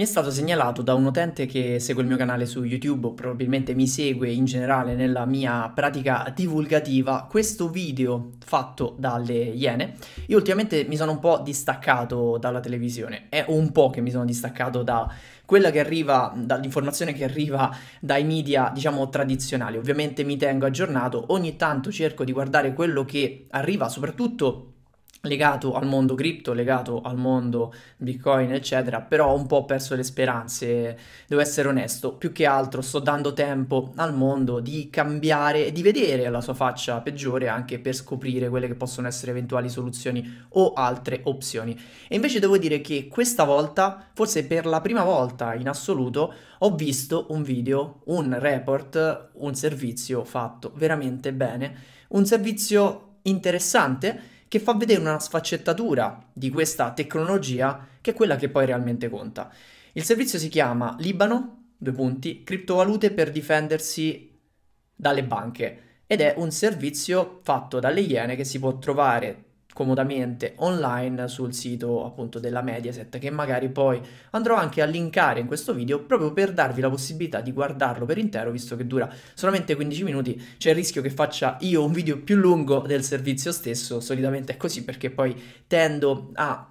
Mi è stato segnalato da un utente che segue il mio canale su YouTube o probabilmente mi segue in generale nella mia pratica divulgativa questo video fatto dalle Iene. Io ultimamente mi sono un po' distaccato dalla televisione, è un po' che mi sono distaccato da quella che arriva, dall'informazione che arriva dai media, diciamo, tradizionali. Ovviamente mi tengo aggiornato, ogni tanto cerco di guardare quello che arriva soprattutto legato al mondo cripto, legato al mondo bitcoin eccetera, però ho un po' perso le speranze, devo essere onesto, più che altro sto dando tempo al mondo di cambiare e di vedere la sua faccia peggiore anche per scoprire quelle che possono essere eventuali soluzioni o altre opzioni. E invece devo dire che questa volta, forse per la prima volta in assoluto, ho visto un video, un report, un servizio fatto veramente bene, un servizio interessante che fa vedere una sfaccettatura di mm. questa tecnologia che è quella che poi realmente conta. Il servizio si chiama Libano, due punti, criptovalute per difendersi dalle banche ed è un servizio fatto dalle Iene che si può trovare comodamente online sul sito appunto della Mediaset che magari poi andrò anche a linkare in questo video proprio per darvi la possibilità di guardarlo per intero visto che dura solamente 15 minuti c'è il rischio che faccia io un video più lungo del servizio stesso solitamente è così perché poi tendo a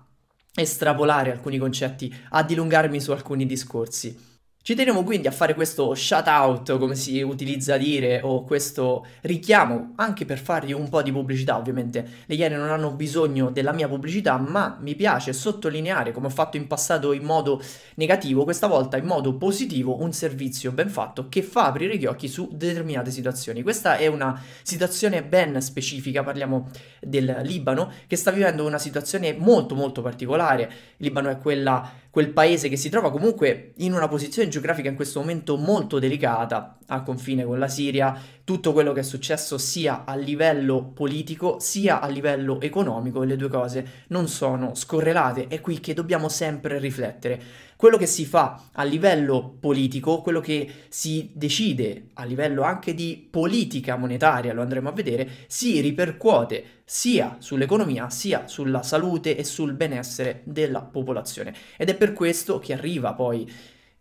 estrapolare alcuni concetti a dilungarmi su alcuni discorsi ci teniamo quindi a fare questo shout out, come si utilizza a dire, o questo richiamo, anche per fargli un po' di pubblicità, ovviamente. Le Iene non hanno bisogno della mia pubblicità, ma mi piace sottolineare, come ho fatto in passato in modo negativo, questa volta in modo positivo, un servizio ben fatto che fa aprire gli occhi su determinate situazioni. Questa è una situazione ben specifica, parliamo del Libano, che sta vivendo una situazione molto molto particolare. Il Libano è quella, quel paese che si trova comunque in una posizione geografica in questo momento molto delicata, a confine con la Siria, tutto quello che è successo sia a livello politico sia a livello economico e le due cose non sono scorrelate, è qui che dobbiamo sempre riflettere. Quello che si fa a livello politico, quello che si decide a livello anche di politica monetaria, lo andremo a vedere, si ripercuote sia sull'economia sia sulla salute e sul benessere della popolazione ed è per questo che arriva poi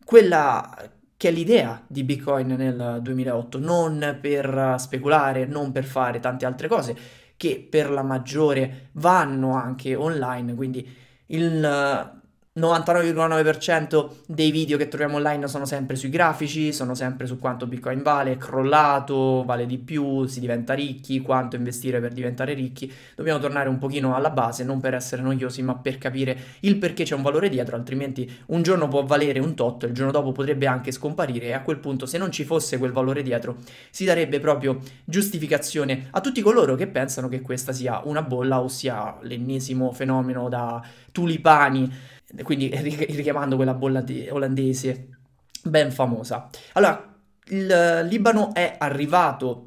quella che è l'idea di Bitcoin nel 2008, non per eh, speculare, non per fare tante altre cose che per la maggiore vanno anche online, quindi il 99,9% dei video che troviamo online sono sempre sui grafici, sono sempre su quanto Bitcoin vale, è crollato, vale di più, si diventa ricchi, quanto investire per diventare ricchi. Dobbiamo tornare un pochino alla base, non per essere noiosi, ma per capire il perché c'è un valore dietro, altrimenti un giorno può valere un tot, il giorno dopo potrebbe anche scomparire e a quel punto se non ci fosse quel valore dietro si darebbe proprio giustificazione a tutti coloro che pensano che questa sia una bolla ossia l'ennesimo fenomeno da tulipani quindi richiamando quella bolla olandese ben famosa. Allora, il Libano è arrivato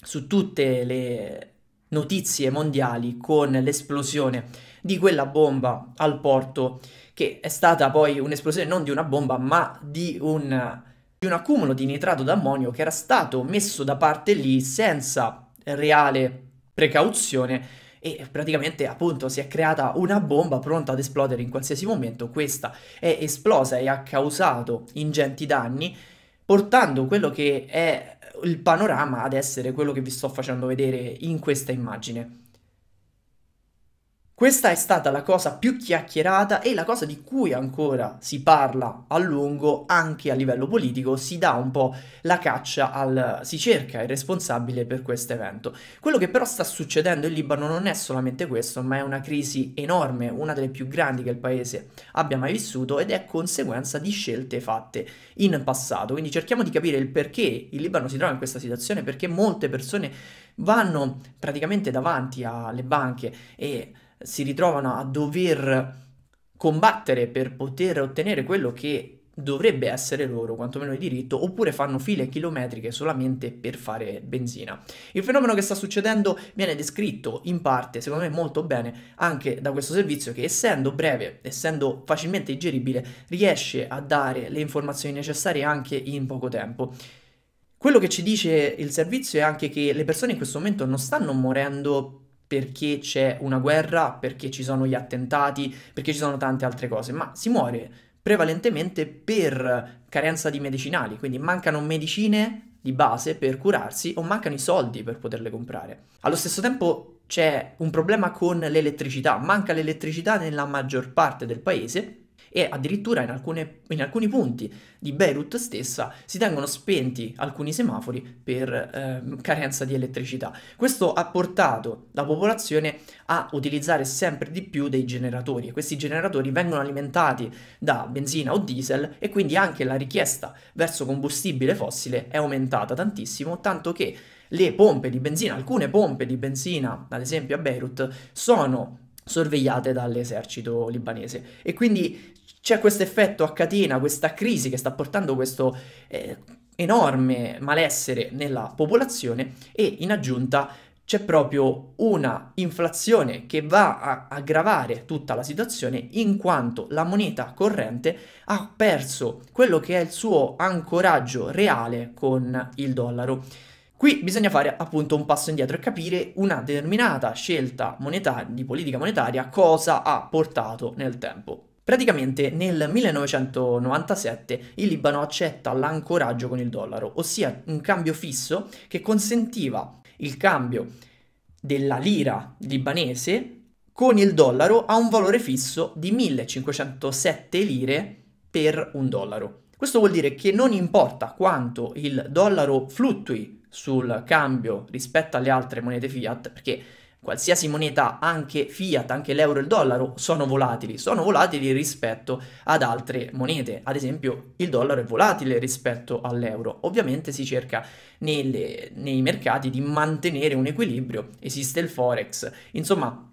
su tutte le notizie mondiali con l'esplosione di quella bomba al porto, che è stata poi un'esplosione non di una bomba, ma di un, di un accumulo di nitrato d'ammonio che era stato messo da parte lì senza reale precauzione e praticamente appunto si è creata una bomba pronta ad esplodere in qualsiasi momento, questa è esplosa e ha causato ingenti danni, portando quello che è il panorama ad essere quello che vi sto facendo vedere in questa immagine. Questa è stata la cosa più chiacchierata e la cosa di cui ancora si parla a lungo anche a livello politico, si dà un po' la caccia al si cerca il responsabile per questo evento. Quello che però sta succedendo in Libano non è solamente questo, ma è una crisi enorme, una delle più grandi che il paese abbia mai vissuto ed è conseguenza di scelte fatte in passato. Quindi cerchiamo di capire il perché il Libano si trova in questa situazione, perché molte persone vanno praticamente davanti alle banche e si ritrovano a dover combattere per poter ottenere quello che dovrebbe essere loro, quantomeno di diritto, oppure fanno file chilometriche solamente per fare benzina. Il fenomeno che sta succedendo viene descritto in parte, secondo me molto bene, anche da questo servizio che essendo breve, essendo facilmente digeribile, riesce a dare le informazioni necessarie anche in poco tempo. Quello che ci dice il servizio è anche che le persone in questo momento non stanno morendo perché c'è una guerra, perché ci sono gli attentati, perché ci sono tante altre cose, ma si muore prevalentemente per carenza di medicinali, quindi mancano medicine di base per curarsi o mancano i soldi per poterle comprare. Allo stesso tempo c'è un problema con l'elettricità, manca l'elettricità nella maggior parte del paese e addirittura in, alcune, in alcuni punti di Beirut stessa si tengono spenti alcuni semafori per eh, carenza di elettricità. Questo ha portato la popolazione a utilizzare sempre di più dei generatori e questi generatori vengono alimentati da benzina o diesel e quindi anche la richiesta verso combustibile fossile è aumentata tantissimo, tanto che le pompe di benzina, alcune pompe di benzina, ad esempio a Beirut, sono sorvegliate dall'esercito libanese. E quindi c'è questo effetto a catena, questa crisi che sta portando questo eh, enorme malessere nella popolazione e in aggiunta c'è proprio una inflazione che va a aggravare tutta la situazione in quanto la moneta corrente ha perso quello che è il suo ancoraggio reale con il dollaro. Qui bisogna fare appunto un passo indietro e capire una determinata scelta moneta- di politica monetaria cosa ha portato nel tempo. Praticamente nel 1997 il Libano accetta l'ancoraggio con il dollaro, ossia un cambio fisso che consentiva il cambio della lira libanese con il dollaro a un valore fisso di 1507 lire per un dollaro. Questo vuol dire che non importa quanto il dollaro fluttui sul cambio rispetto alle altre monete fiat, perché qualsiasi moneta, anche fiat, anche l'euro e il dollaro, sono volatili, sono volatili rispetto ad altre monete, ad esempio il dollaro è volatile rispetto all'euro, ovviamente si cerca nelle, nei mercati di mantenere un equilibrio, esiste il forex, insomma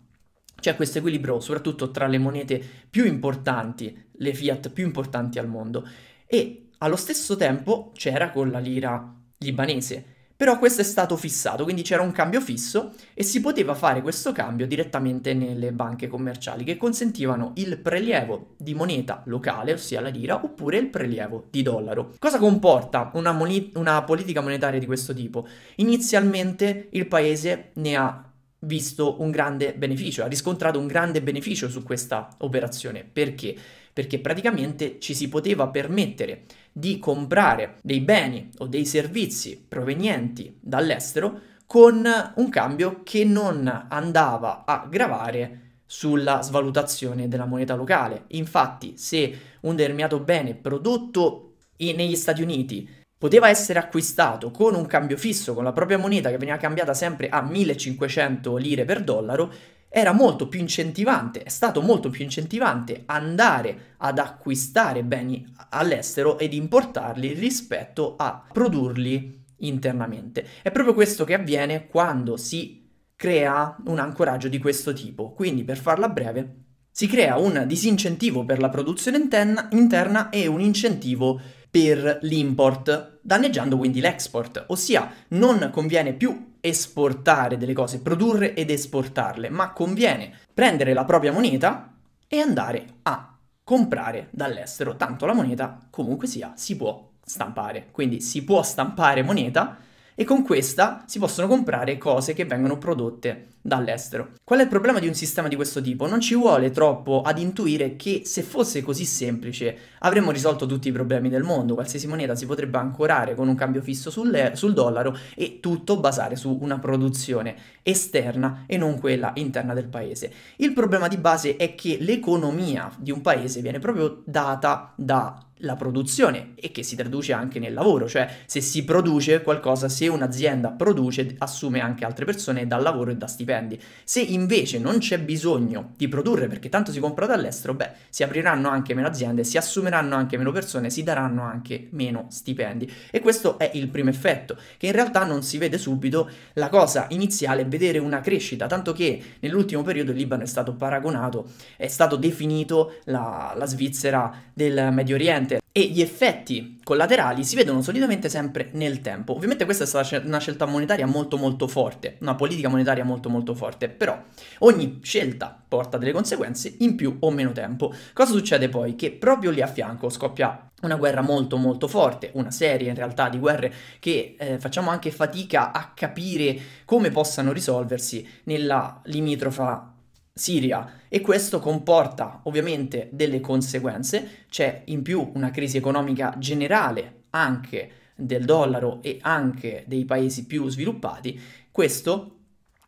c'è questo equilibrio soprattutto tra le monete più importanti, le fiat più importanti al mondo e allo stesso tempo c'era con la lira libanese però questo è stato fissato, quindi c'era un cambio fisso e si poteva fare questo cambio direttamente nelle banche commerciali che consentivano il prelievo di moneta locale, ossia la lira, oppure il prelievo di dollaro. Cosa comporta una, moni- una politica monetaria di questo tipo? Inizialmente il paese ne ha visto un grande beneficio, ha riscontrato un grande beneficio su questa operazione. Perché? Perché praticamente ci si poteva permettere di comprare dei beni o dei servizi provenienti dall'estero con un cambio che non andava a gravare sulla svalutazione della moneta locale. Infatti, se un determinato bene prodotto negli Stati Uniti poteva essere acquistato con un cambio fisso, con la propria moneta che veniva cambiata sempre a 1500 lire per dollaro, era molto più incentivante, è stato molto più incentivante andare ad acquistare beni all'estero ed importarli rispetto a produrli internamente. È proprio questo che avviene quando si crea un ancoraggio di questo tipo. Quindi, per farla breve, si crea un disincentivo per la produzione interna, interna e un incentivo per l'import, danneggiando quindi l'export, ossia non conviene più esportare delle cose, produrre ed esportarle, ma conviene prendere la propria moneta e andare a comprare dall'estero, tanto la moneta comunque sia si può stampare, quindi si può stampare moneta e con questa si possono comprare cose che vengono prodotte dall'estero. Qual è il problema di un sistema di questo tipo? Non ci vuole troppo ad intuire che se fosse così semplice avremmo risolto tutti i problemi del mondo, qualsiasi moneta si potrebbe ancorare con un cambio fisso sul, sul dollaro e tutto basare su una produzione esterna e non quella interna del paese. Il problema di base è che l'economia di un paese viene proprio data da la produzione e che si traduce anche nel lavoro, cioè se si produce qualcosa, se un'azienda produce, assume anche altre persone dal lavoro e da stipendi. Se invece non c'è bisogno di produrre perché tanto si compra dall'estero, beh, si apriranno anche meno aziende, si assumeranno anche meno persone, si daranno anche meno stipendi. E questo è il primo effetto, che in realtà non si vede subito. La cosa iniziale è vedere una crescita, tanto che nell'ultimo periodo il Libano è stato paragonato, è stato definito la, la Svizzera del Medio Oriente precedente e gli effetti collaterali si vedono solitamente sempre nel tempo. Ovviamente questa è stata una scelta monetaria molto molto forte, una politica monetaria molto molto forte, però ogni scelta porta delle conseguenze in più o meno tempo. Cosa succede poi? Che proprio lì a fianco scoppia una guerra molto molto forte, una serie in realtà di guerre che eh, facciamo anche fatica a capire come possano risolversi nella limitrofa Siria e questo comporta ovviamente delle conseguenze, c'è in più una crisi economica generale anche del dollaro e anche dei paesi più sviluppati, questo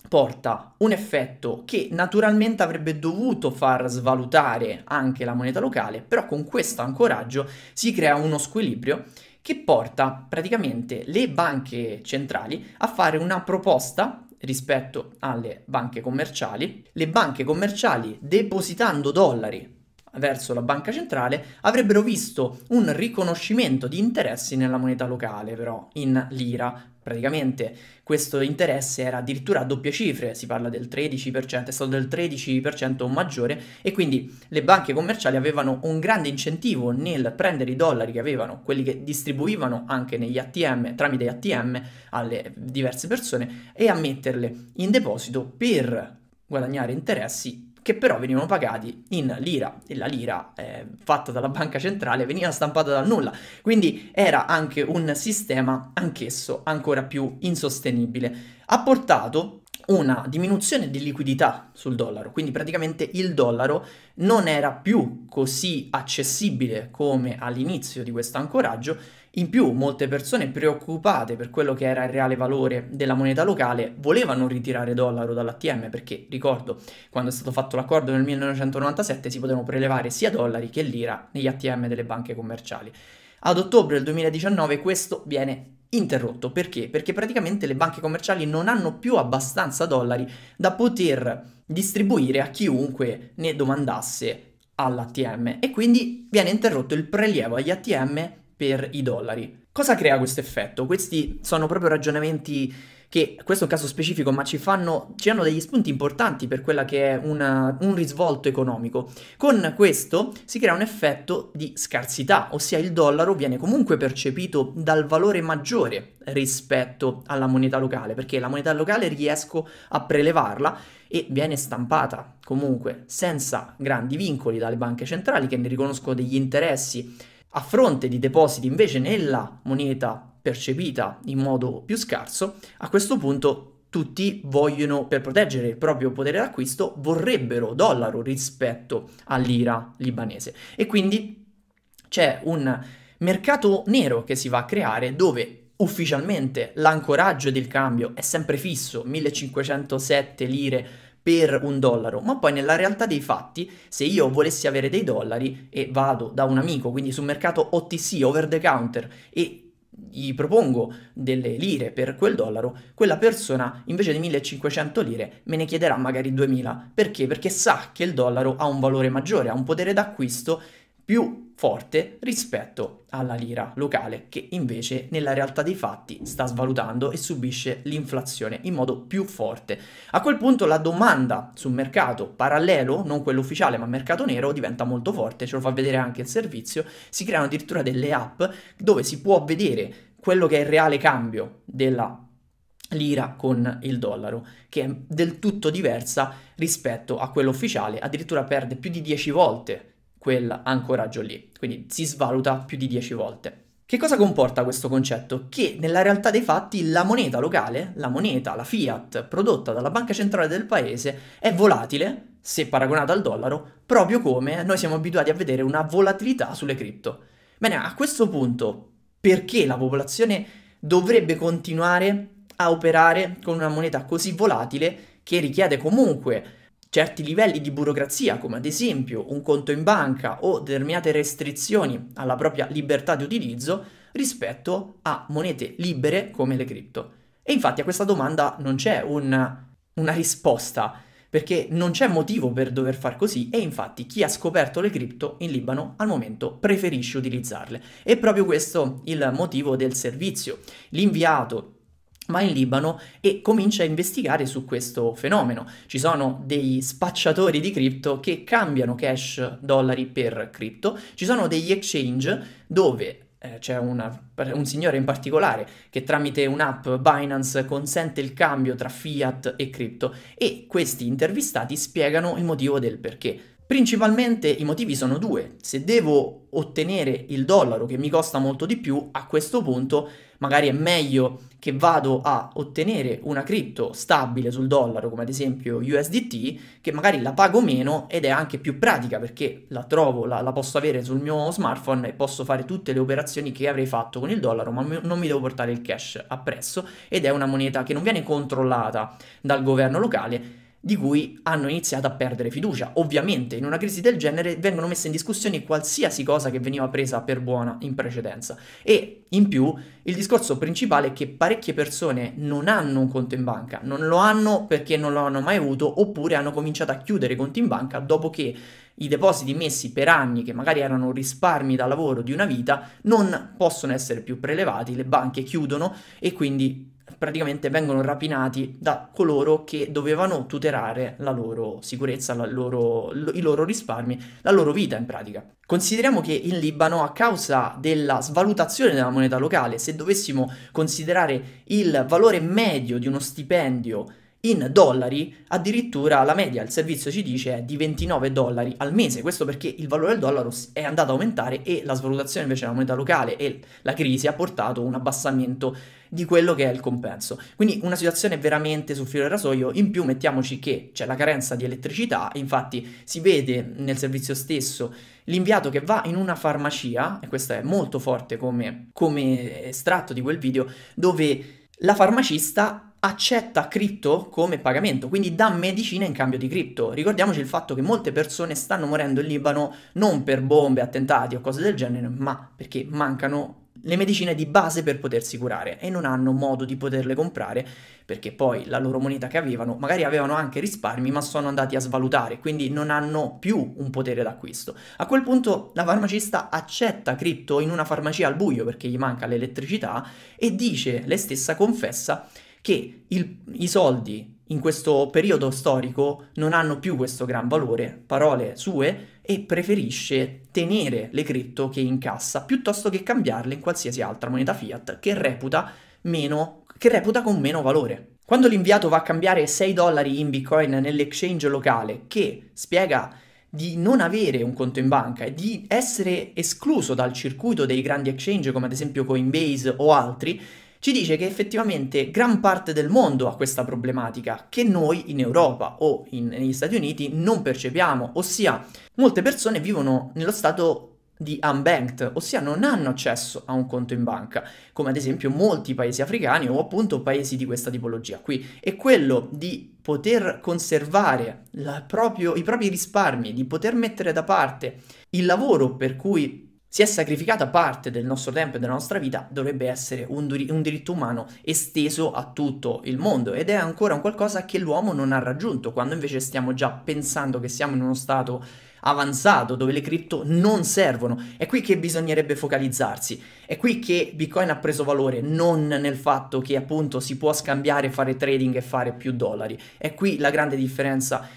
porta un effetto che naturalmente avrebbe dovuto far svalutare anche la moneta locale, però con questo ancoraggio si crea uno squilibrio che porta praticamente le banche centrali a fare una proposta rispetto alle banche commerciali. Le banche commerciali depositando dollari verso la banca centrale avrebbero visto un riconoscimento di interessi nella moneta locale, però in lira. Praticamente questo interesse era addirittura a doppie cifre, si parla del 13%, è stato del 13% maggiore e quindi le banche commerciali avevano un grande incentivo nel prendere i dollari che avevano, quelli che distribuivano anche negli ATM, tramite ATM alle diverse persone e a metterle in deposito per guadagnare interessi che però venivano pagati in lira e la lira eh, fatta dalla banca centrale veniva stampata dal nulla, quindi era anche un sistema anch'esso ancora più insostenibile. Ha portato una diminuzione di liquidità sul dollaro, quindi praticamente il dollaro non era più così accessibile come all'inizio di questo ancoraggio in più, molte persone preoccupate per quello che era il reale valore della moneta locale volevano ritirare dollaro dall'ATM perché, ricordo, quando è stato fatto l'accordo nel 1997 si potevano prelevare sia dollari che lira negli ATM delle banche commerciali. Ad ottobre del 2019 questo viene interrotto perché? Perché praticamente le banche commerciali non hanno più abbastanza dollari da poter distribuire a chiunque ne domandasse all'ATM e quindi viene interrotto il prelievo agli ATM per i dollari. Cosa crea questo effetto? Questi sono proprio ragionamenti che, questo è un caso specifico, ma ci fanno, ci hanno degli spunti importanti per quella che è una, un risvolto economico. Con questo si crea un effetto di scarsità, ossia il dollaro viene comunque percepito dal valore maggiore rispetto alla moneta locale, perché la moneta locale riesco a prelevarla e viene stampata comunque senza grandi vincoli dalle banche centrali che ne riconoscono degli interessi a fronte di depositi invece nella moneta percepita in modo più scarso, a questo punto tutti vogliono, per proteggere il proprio potere d'acquisto, vorrebbero dollaro rispetto all'ira libanese. E quindi c'è un mercato nero che si va a creare dove ufficialmente l'ancoraggio del cambio è sempre fisso, 1507 lire per un dollaro, ma poi nella realtà dei fatti, se io volessi avere dei dollari e vado da un amico, quindi sul mercato OTC, over the counter, e gli propongo delle lire per quel dollaro, quella persona invece di 1500 lire me ne chiederà magari 2000. Perché? Perché sa che il dollaro ha un valore maggiore, ha un potere d'acquisto più forte rispetto alla lira locale che invece nella realtà dei fatti sta svalutando e subisce l'inflazione in modo più forte. A quel punto la domanda sul mercato parallelo, non quello ufficiale ma mercato nero, diventa molto forte, ce lo fa vedere anche il servizio, si creano addirittura delle app dove si può vedere quello che è il reale cambio della lira con il dollaro, che è del tutto diversa rispetto a quello ufficiale, addirittura perde più di 10 volte quell'ancoraggio lì, quindi si svaluta più di 10 volte. Che cosa comporta questo concetto? Che nella realtà dei fatti la moneta locale, la moneta, la fiat prodotta dalla banca centrale del paese è volatile, se paragonata al dollaro, proprio come noi siamo abituati a vedere una volatilità sulle cripto. Bene, a questo punto perché la popolazione dovrebbe continuare a operare con una moneta così volatile che richiede comunque certi livelli di burocrazia, come ad esempio un conto in banca o determinate restrizioni alla propria libertà di utilizzo rispetto a monete libere come le cripto. E infatti a questa domanda non c'è una, una risposta, perché non c'è motivo per dover far così e infatti chi ha scoperto le cripto in Libano al momento preferisce utilizzarle. E proprio questo il motivo del servizio. L'inviato va in Libano e comincia a investigare su questo fenomeno. Ci sono dei spacciatori di cripto che cambiano cash dollari per cripto, ci sono degli exchange dove eh, c'è una, un signore in particolare che tramite un'app Binance consente il cambio tra fiat e cripto e questi intervistati spiegano il motivo del perché. Principalmente i motivi sono due, se devo ottenere il dollaro che mi costa molto di più, a questo punto magari è meglio che vado a ottenere una cripto stabile sul dollaro, come ad esempio USDT, che magari la pago meno ed è anche più pratica perché la trovo, la, la posso avere sul mio smartphone e posso fare tutte le operazioni che avrei fatto con il dollaro, ma mi, non mi devo portare il cash appresso ed è una moneta che non viene controllata dal governo locale di cui hanno iniziato a perdere fiducia. Ovviamente in una crisi del genere vengono messe in discussione qualsiasi cosa che veniva presa per buona in precedenza e in più il discorso principale è che parecchie persone non hanno un conto in banca, non lo hanno perché non lo hanno mai avuto oppure hanno cominciato a chiudere i conti in banca dopo che i depositi messi per anni, che magari erano risparmi da lavoro di una vita, non possono essere più prelevati, le banche chiudono e quindi praticamente vengono rapinati da coloro che dovevano tutelare la loro sicurezza, la loro, i loro risparmi, la loro vita in pratica. Consideriamo che in Libano, a causa della svalutazione della moneta locale, se dovessimo considerare il valore medio di uno stipendio in dollari addirittura la media, il servizio ci dice, è di 29 dollari al mese. Questo perché il valore del dollaro è andato ad aumentare e la svalutazione invece della moneta locale e la crisi ha portato un abbassamento di quello che è il compenso. Quindi una situazione veramente sul filo del rasoio, in più mettiamoci che c'è la carenza di elettricità, infatti si vede nel servizio stesso l'inviato che va in una farmacia, e questo è molto forte come, come estratto di quel video, dove la farmacista accetta cripto come pagamento, quindi dà medicina in cambio di cripto. Ricordiamoci il fatto che molte persone stanno morendo in Libano non per bombe, attentati o cose del genere, ma perché mancano le medicine di base per potersi curare e non hanno modo di poterle comprare perché poi la loro moneta che avevano, magari avevano anche risparmi, ma sono andati a svalutare, quindi non hanno più un potere d'acquisto. A quel punto la farmacista accetta cripto in una farmacia al buio perché gli manca l'elettricità e dice, lei stessa confessa, che il, i soldi in questo periodo storico non hanno più questo gran valore, parole sue, e preferisce tenere le cripto che incassa piuttosto che cambiarle in qualsiasi altra moneta fiat che reputa, meno, che reputa con meno valore. Quando l'inviato va a cambiare 6 dollari in bitcoin nell'exchange locale che spiega di non avere un conto in banca e di essere escluso dal circuito dei grandi exchange come ad esempio Coinbase o altri, ci dice che effettivamente gran parte del mondo ha questa problematica che noi in Europa o in, negli Stati Uniti non percepiamo, ossia molte persone vivono nello stato di unbanked, ossia non hanno accesso a un conto in banca, come ad esempio molti paesi africani o appunto paesi di questa tipologia qui, e quello di poter conservare proprio, i propri risparmi, di poter mettere da parte il lavoro per cui si è sacrificata parte del nostro tempo e della nostra vita, dovrebbe essere un, dir- un, diritto umano esteso a tutto il mondo ed è ancora un qualcosa che l'uomo non ha raggiunto, quando invece stiamo già pensando che siamo in uno stato avanzato dove le cripto non servono. È qui che bisognerebbe focalizzarsi. È qui che Bitcoin ha preso valore, non nel fatto che appunto si può scambiare, fare trading e fare più dollari. È qui la grande differenza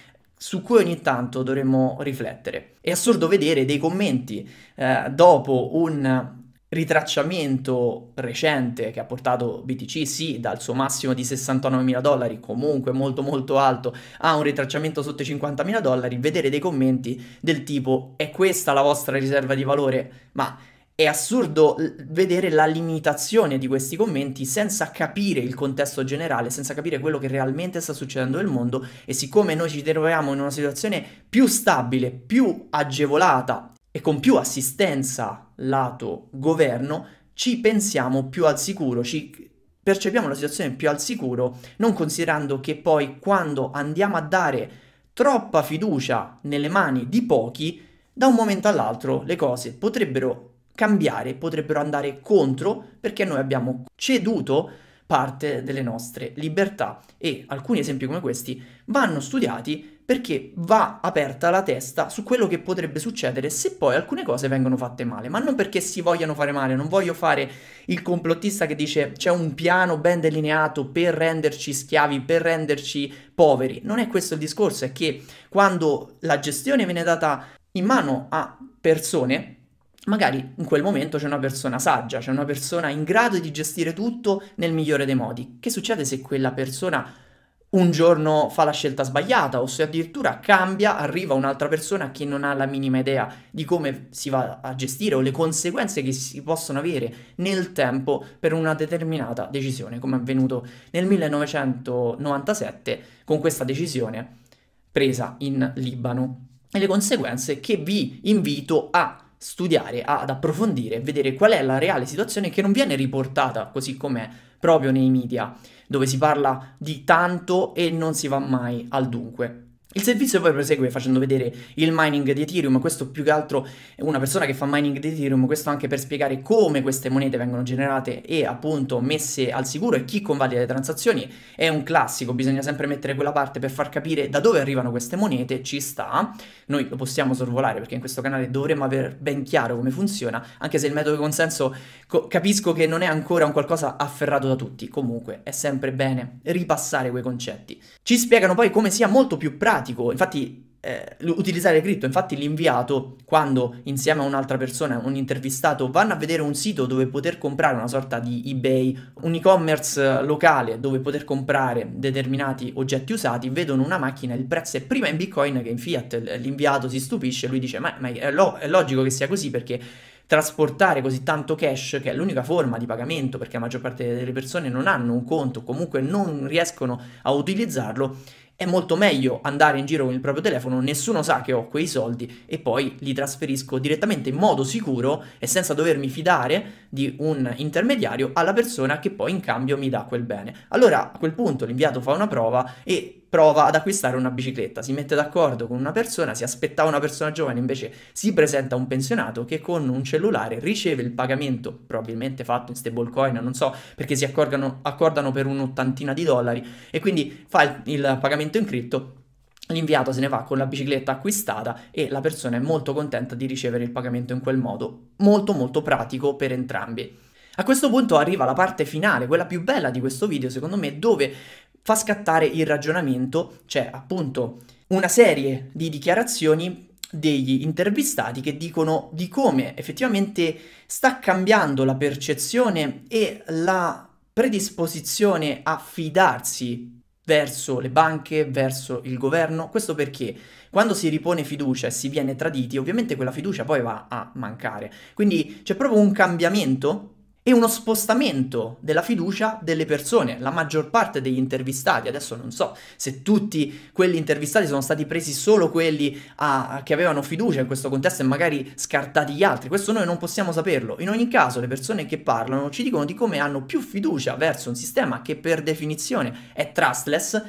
su cui ogni tanto dovremmo riflettere. È assurdo vedere dei commenti eh, dopo un ritracciamento recente che ha portato BTC sì dal suo massimo di 69.000 dollari comunque molto molto alto a un ritracciamento sotto i 50.000 dollari vedere dei commenti del tipo è questa la vostra riserva di valore ma è assurdo vedere la limitazione di questi commenti senza capire il contesto generale, senza capire quello che realmente sta succedendo nel mondo e siccome noi ci troviamo in una situazione più stabile, più agevolata e con più assistenza lato governo, ci pensiamo più al sicuro, ci percepiamo la situazione più al sicuro, non considerando che poi quando andiamo a dare troppa fiducia nelle mani di pochi, da un momento all'altro le cose potrebbero cambiare, potrebbero andare contro perché noi abbiamo ceduto parte delle nostre libertà e alcuni esempi come questi vanno studiati perché va aperta la testa su quello che potrebbe succedere se poi alcune cose vengono fatte male, ma non perché si vogliano fare male, non voglio fare il complottista che dice c'è un piano ben delineato per renderci schiavi, per renderci poveri, non è questo il discorso, è che quando la gestione viene data in mano a persone magari in quel momento c'è una persona saggia, c'è una persona in grado di gestire tutto nel migliore dei modi. Che succede se quella persona un giorno fa la scelta sbagliata o se addirittura cambia, arriva un'altra persona che non ha la minima idea di come si va a gestire o le conseguenze che si possono avere nel tempo per una determinata decisione, come è avvenuto nel 1997 con questa decisione presa in Libano e le conseguenze che vi invito a studiare, ad approfondire, vedere qual è la reale situazione che non viene riportata così com'è proprio nei media, dove si parla di tanto e non si va mai al dunque. Il servizio poi prosegue facendo vedere il mining di Ethereum, questo più che altro è una persona che fa mining di Ethereum, questo anche per spiegare come queste monete vengono generate e appunto messe al sicuro e chi convalida le transazioni, è un classico, bisogna sempre mettere quella parte per far capire da dove arrivano queste monete, ci sta, noi lo possiamo sorvolare perché in questo canale dovremmo aver ben chiaro come funziona, anche se il metodo di consenso co- capisco che non è ancora un qualcosa afferrato da tutti, comunque è sempre bene ripassare quei concetti. Ci spiegano poi come sia molto più pratico pratico, infatti eh, utilizzare cripto. Infatti l'inviato, quando insieme a un'altra persona, un intervistato, vanno a vedere un sito dove poter comprare una sorta di eBay, un e-commerce eh, locale dove poter comprare determinati oggetti usati, vedono una macchina, il prezzo è prima in Bitcoin che in Fiat. L'inviato si stupisce, lui dice ma, ma è, lo- è logico che sia così perché trasportare così tanto cash, che è l'unica forma di pagamento, perché la maggior parte delle persone non hanno un conto, comunque non riescono a utilizzarlo, è molto meglio andare in giro con il proprio telefono, nessuno sa che ho quei soldi e poi li trasferisco direttamente in modo sicuro e senza dovermi fidare di un intermediario alla persona che poi in cambio mi dà quel bene. Allora a quel punto l'inviato fa una prova e prova ad acquistare una bicicletta, si mette d'accordo con una persona, si aspettava una persona giovane, invece si presenta un pensionato che con un cellulare riceve il pagamento, probabilmente fatto in stablecoin, non so, perché si accordano, accordano per un'ottantina di dollari e quindi fa il, il pagamento in cripto L'inviato se ne va con la bicicletta acquistata e la persona è molto contenta di ricevere il pagamento in quel modo. Molto molto pratico per entrambi. A questo punto arriva la parte finale, quella più bella di questo video secondo me, dove fa scattare il ragionamento, c'è cioè, appunto una serie di dichiarazioni degli intervistati che dicono di come effettivamente sta cambiando la percezione e la predisposizione a fidarsi verso le banche, verso il governo. Questo perché quando si ripone fiducia e si viene traditi, ovviamente quella fiducia poi va a mancare. Quindi c'è proprio un cambiamento e uno spostamento della fiducia delle persone. La maggior parte degli intervistati, adesso non so se tutti quelli intervistati sono stati presi solo quelli a, che avevano fiducia in questo contesto e magari scartati gli altri, questo noi non possiamo saperlo. In ogni caso le persone che parlano ci dicono di come hanno più fiducia verso un sistema che per definizione è trustless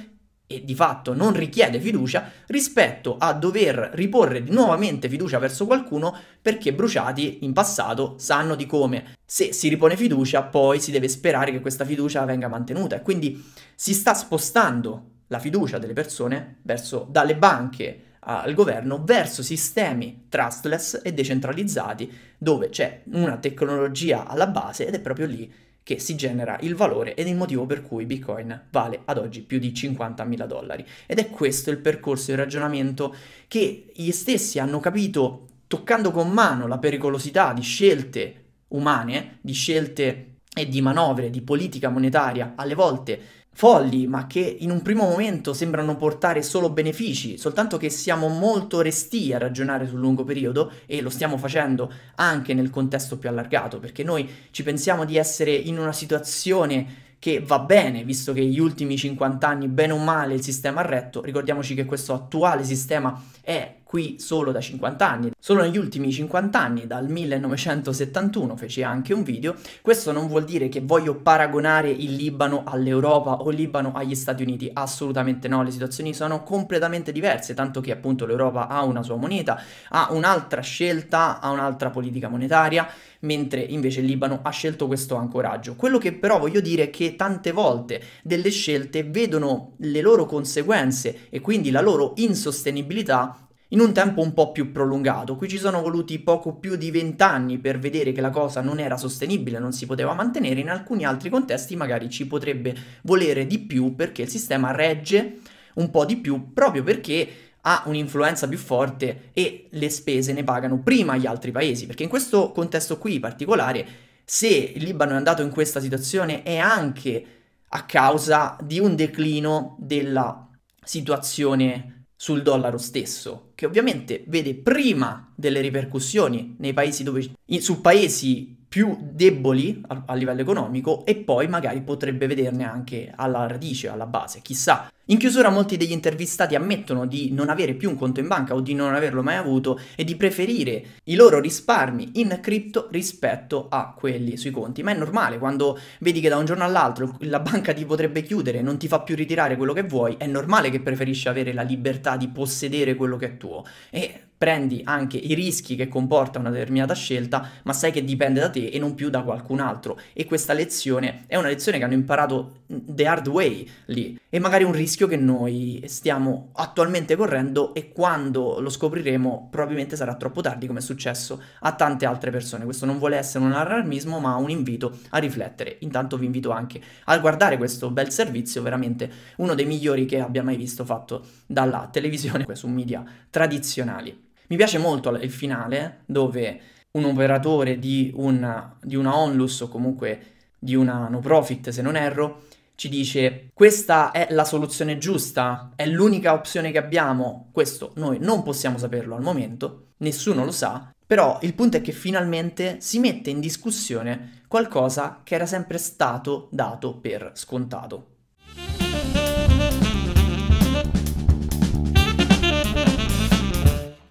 e di fatto non richiede fiducia rispetto a dover riporre nuovamente fiducia verso qualcuno perché bruciati in passato sanno di come. Se si ripone fiducia poi si deve sperare che questa fiducia venga mantenuta e quindi si sta spostando la fiducia delle persone verso, dalle banche al governo verso sistemi trustless e decentralizzati dove c'è una tecnologia alla base ed è proprio lì che si genera il valore ed il motivo per cui Bitcoin vale ad oggi più di 50.000 dollari. Ed è questo il percorso, di ragionamento che gli stessi hanno capito toccando con mano la pericolosità di scelte umane, di scelte e di manovre, di politica monetaria, alle volte folli, ma che in un primo momento sembrano portare solo benefici, soltanto che siamo molto resti a ragionare sul lungo periodo e lo stiamo facendo anche nel contesto più allargato, perché noi ci pensiamo di essere in una situazione che va bene, visto che gli ultimi 50 anni, bene o male, il sistema ha retto, ricordiamoci che questo attuale sistema è qui solo da 50 anni. Solo negli ultimi 50 anni, dal 1971, feci anche un video. Questo non vuol dire che voglio paragonare il Libano all'Europa o il Libano agli Stati Uniti, assolutamente no, le situazioni sono completamente diverse, tanto che appunto l'Europa ha una sua moneta, ha un'altra scelta, ha un'altra politica monetaria, mentre invece il Libano ha scelto questo ancoraggio. Quello che però voglio dire è che tante volte delle scelte vedono le loro conseguenze e quindi la loro insostenibilità in un tempo un po' più prolungato. Qui ci sono voluti poco più di vent'anni per vedere che la cosa non era sostenibile, non si poteva mantenere, in alcuni altri contesti magari ci potrebbe volere di più perché il sistema regge un po' di più proprio perché ha un'influenza più forte e le spese ne pagano prima gli altri paesi, perché in questo contesto qui particolare, se il Libano è andato in questa situazione è anche a causa di un declino della situazione sul dollaro stesso, che ovviamente vede prima delle ripercussioni nei paesi dove, su paesi più deboli a, a, livello economico e poi magari potrebbe vederne anche alla radice, alla base, chissà. In chiusura molti degli intervistati ammettono di non avere più un conto in banca o di non averlo mai avuto e di preferire i loro risparmi in cripto rispetto a quelli sui conti, ma è normale quando vedi che da un giorno all'altro la banca ti potrebbe chiudere, non ti fa più ritirare quello che vuoi, è normale che preferisci avere la libertà di possedere quello che è tuo e prendi anche i rischi che comporta una determinata scelta, ma sai che dipende da te e non più da qualcun altro. E questa lezione è una lezione che hanno imparato mm, the hard way lì. E magari un rischio che noi stiamo attualmente correndo e quando lo scopriremo probabilmente sarà troppo tardi, come è successo a tante altre persone. Questo non vuole essere un allarmismo, ma un invito a riflettere. Intanto vi invito anche a guardare questo bel servizio, veramente uno dei migliori che abbia mai visto fatto dalla televisione su media tradizionali. Mi piace molto il finale dove un operatore di una, di una onlus o comunque di una no profit, se non erro, ci dice questa è la soluzione giusta, è l'unica opzione che abbiamo. Questo noi non possiamo saperlo al momento, nessuno lo sa, però il punto è che finalmente si mette in discussione qualcosa che era sempre stato dato per scontato.